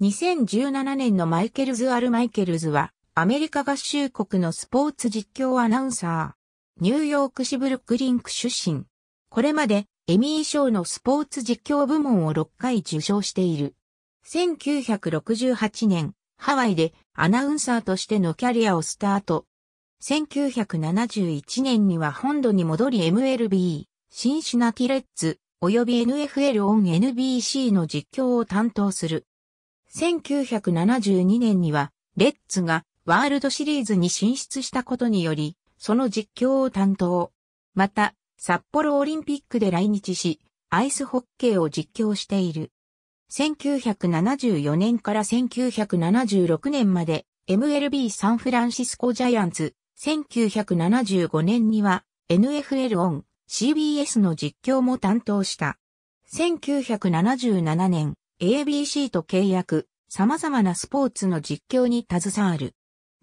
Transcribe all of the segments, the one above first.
2017年のマイケルズ・アル・マイケルズは、アメリカ合衆国のスポーツ実況アナウンサー。ニューヨーク市ブルックリンク出身。これまで、エミー賞のスポーツ実況部門を6回受賞している。1968年、ハワイでアナウンサーとしてのキャリアをスタート。1971年には本土に戻り MLB、シンシナティレッツ、及び NFL オン NBC の実況を担当する。1972年には、レッツがワールドシリーズに進出したことにより、その実況を担当。また、札幌オリンピックで来日し、アイスホッケーを実況している。1974年から1976年まで MLB サンフランシスコジャイアンツ、1975年には NFL オン CBS の実況も担当した。1977年、ABC と契約、様々なスポーツの実況に携わる。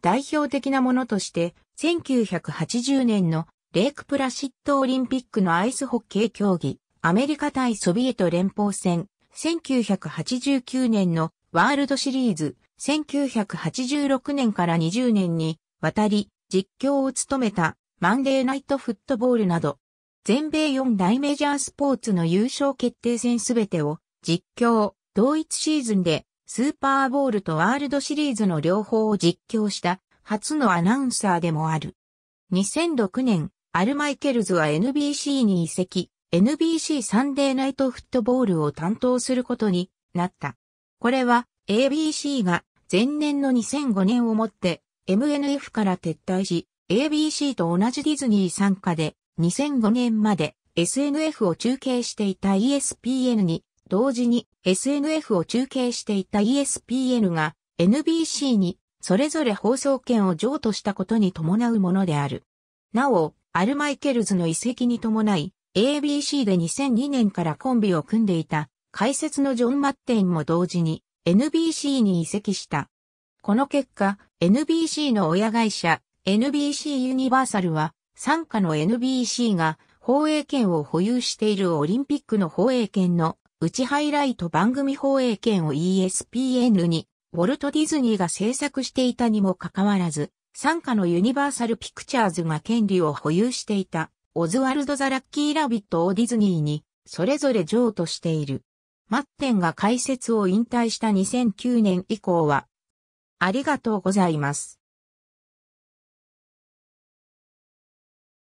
代表的なものとして、1980年のレイクプラシッドオリンピックのアイスホッケー競技、アメリカ対ソビエト連邦戦、1989年のワールドシリーズ、1986年から20年にわたり実況を務めたマンデーナイトフットボールなど、全米4大メジャースポーツの優勝決定戦すべてを実況、同一シーズンでスーパーボールとワールドシリーズの両方を実況した初のアナウンサーでもある。2006年、アルマイケルズは NBC に移籍、NBC サンデーナイトフットボールを担当することになった。これは ABC が前年の2005年をもって MNF から撤退し、ABC と同じディズニー参加で2005年まで SNF を中継していた ESPN に同時に SNF を中継していた ESPN が NBC にそれぞれ放送権を譲渡したことに伴うものである。なお、アルマイケルズの遺跡に伴い、ABC で2002年からコンビを組んでいた解説のジョン・マッテンも同時に NBC に移籍した。この結果、NBC の親会社 NBC ユニバーサルは参加の NBC が放映権を保有しているオリンピックの放映権の内ハイライト番組放映権を ESPN に、ウォルト・ディズニーが制作していたにもかかわらず、傘下のユニバーサル・ピクチャーズが権利を保有していた、オズワルド・ザ・ラッキー・ラビットをディズニーに、それぞれ譲渡している。マッテンが解説を引退した2009年以降は、ありがとうございます。